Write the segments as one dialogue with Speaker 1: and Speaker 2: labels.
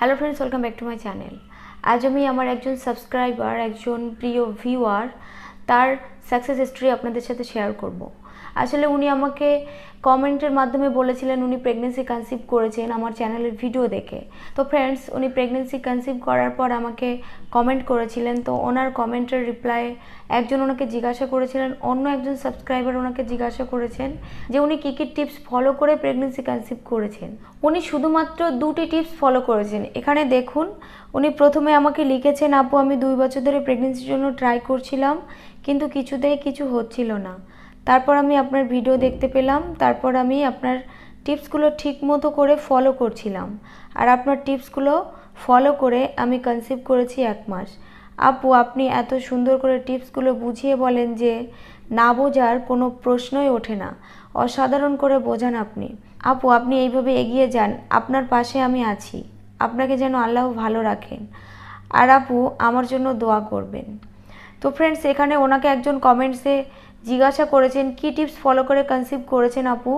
Speaker 1: hello friends welcome back to my channel আজ আমি আমার একজন সাবস্ক্রাইবার একজন প্রিয় ভিউয়ার তার সাকসেস হিস্ট্রি আপনাদের সাথে শেয়ার করবো আসলে উনি আমাকে কমেন্টের মাধ্যমে বলেছিলেন উনি প্রেগনেন্সি কনসিভ করেছেন আমার চ্যানেলের ভিডিও দেখে তো ফ্রেন্ডস উনি প্রেগনেন্সি কনসিভ করার পর আমাকে কমেন্ট করেছিলেন তো ওনার কমেন্টের রিপ্লাই একজন ওনাকে জিজ্ঞাসা করেছিলেন অন্য একজন সাবস্ক্রাইবার ওনাকে জিজ্ঞাসা করেছেন যে উনি কী কী টিপস ফলো করে প্রেগনেন্সি কনসিভ করেছেন উনি শুধুমাত্র দুটি টিপস ফলো করেছেন এখানে দেখুন উনি প্রথমে আমাকে লিখেছেন আপু আমি দুই বছর ধরে প্রেগনেন্সির জন্য ট্রাই করছিলাম কিন্তু কিছুতেই কিছু হচ্ছিল না তারপর আমি আপনার ভিডিও দেখতে পেলাম তারপর আমি আপনার টিপসগুলো ঠিক মতো করে ফলো করছিলাম আর আপনার টিপসগুলো ফলো করে আমি কনসিভ করেছি এক মাস আপু আপনি এত সুন্দর করে টিপসগুলো বুঝিয়ে বলেন যে না বোঝার কোনো প্রশ্নই ওঠে না অসাধারণ করে বোঝান আপনি আপু আপনি এইভাবে এগিয়ে যান আপনার পাশে আমি আছি আপনাকে যেন আল্লাহ ভালো রাখেন আর আপু আমার জন্য দোয়া করবেন তো ফ্রেন্ডস এখানে ওনাকে একজন কমেন্টসে জিজ্ঞাসা করেছেন কি টিপস ফলো করে কনসিভ করেছেন আপু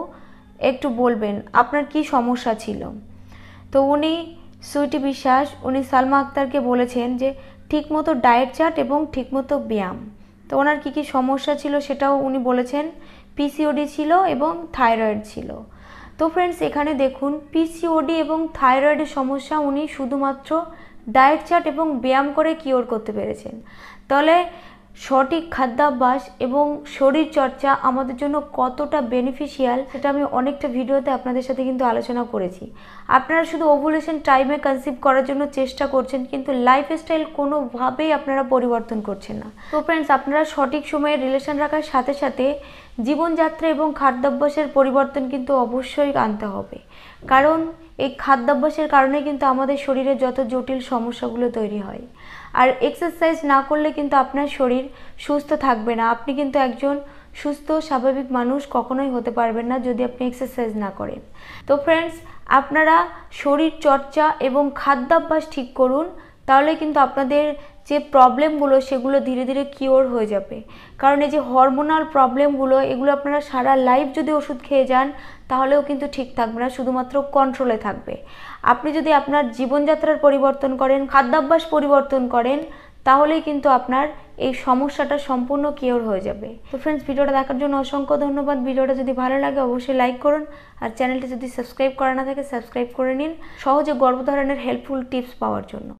Speaker 1: একটু বলবেন আপনার কি সমস্যা ছিল তো উনি সুইটি বিশ্বাস উনি সালমা আক্তারকে বলেছেন যে ঠিকমতো ডায়েট চার্ট এবং ঠিকমতো ব্যায়াম তো ওনার কী কী সমস্যা ছিল সেটাও উনি বলেছেন পিসিওডি ছিল এবং থাইরয়েড ছিল তো ফ্রেন্ডস এখানে দেখুন পিসিওডি এবং থাইরয়েডের সমস্যা উনি শুধুমাত্র ডায়েট চার্ট এবং ব্যায়াম করে কিওর করতে পেরেছেন তাহলে সঠিক খাদ্যাভ্যাস এবং শরীরচর্চা আমাদের জন্য কতটা বেনিফিশিয়াল সেটা আমি অনেকটা ভিডিওতে আপনাদের সাথে কিন্তু আলোচনা করেছি আপনারা শুধু ওভুলেশন টাইমে কনসিভ করার জন্য চেষ্টা করছেন কিন্তু লাইফস্টাইল কোনোভাবেই আপনারা পরিবর্তন করছেন না তো ফ্রেন্ডস আপনারা সঠিক সময়ে রিলেশন রাখার সাথে সাথে জীবনযাত্রা এবং খাদ্যাভ্যাসের পরিবর্তন কিন্তু অবশ্যই আনতে হবে কারণ এই খাদ্যাভ্যাসের কারণে কিন্তু আমাদের শরীরে যত জটিল সমস্যাগুলো তৈরি হয় আর এক্সারসাইজ না করলে কিন্তু আপনার শরীর সুস্থ থাকবে না আপনি কিন্তু একজন সুস্থ স্বাভাবিক মানুষ কখনোই হতে পারবেন না যদি আপনি এক্সারসাইজ না করেন তো ফ্রেন্ডস আপনারা শরীর চর্চা এবং খাদ্যাভ্যাস ঠিক করুন তাহলে কিন্তু আপনাদের যে প্রবলেমগুলো সেগুলো ধীরে ধীরে কিওর হয়ে যাবে কারণ এই যে হরমোনাল প্রবলেমগুলো এগুলো আপনারা সারা লাইফ যদি ওষুধ খেয়ে যান তাহলেও কিন্তু ঠিক থাকবে না শুধুমাত্র কন্ট্রোলে থাকবে আপনি যদি আপনার জীবনযাত্রার পরিবর্তন করেন খাদ্যাভ্যাস পরিবর্তন করেন তাহলেই কিন্তু আপনার এই সমস্যাটা সম্পূর্ণ কিওর হয়ে যাবে তো ফ্রেন্ডস ভিডিওটা দেখার জন্য অসংখ্য ধন্যবাদ ভিডিওটা যদি ভালো লাগে অবশ্যই লাইক করুন আর চ্যানেলটি যদি সাবস্ক্রাইব করা না থাকে সাবস্ক্রাইব করে নিন সহজে গর্ভধারণের হেল্পফুল টিপস পাওয়ার জন্য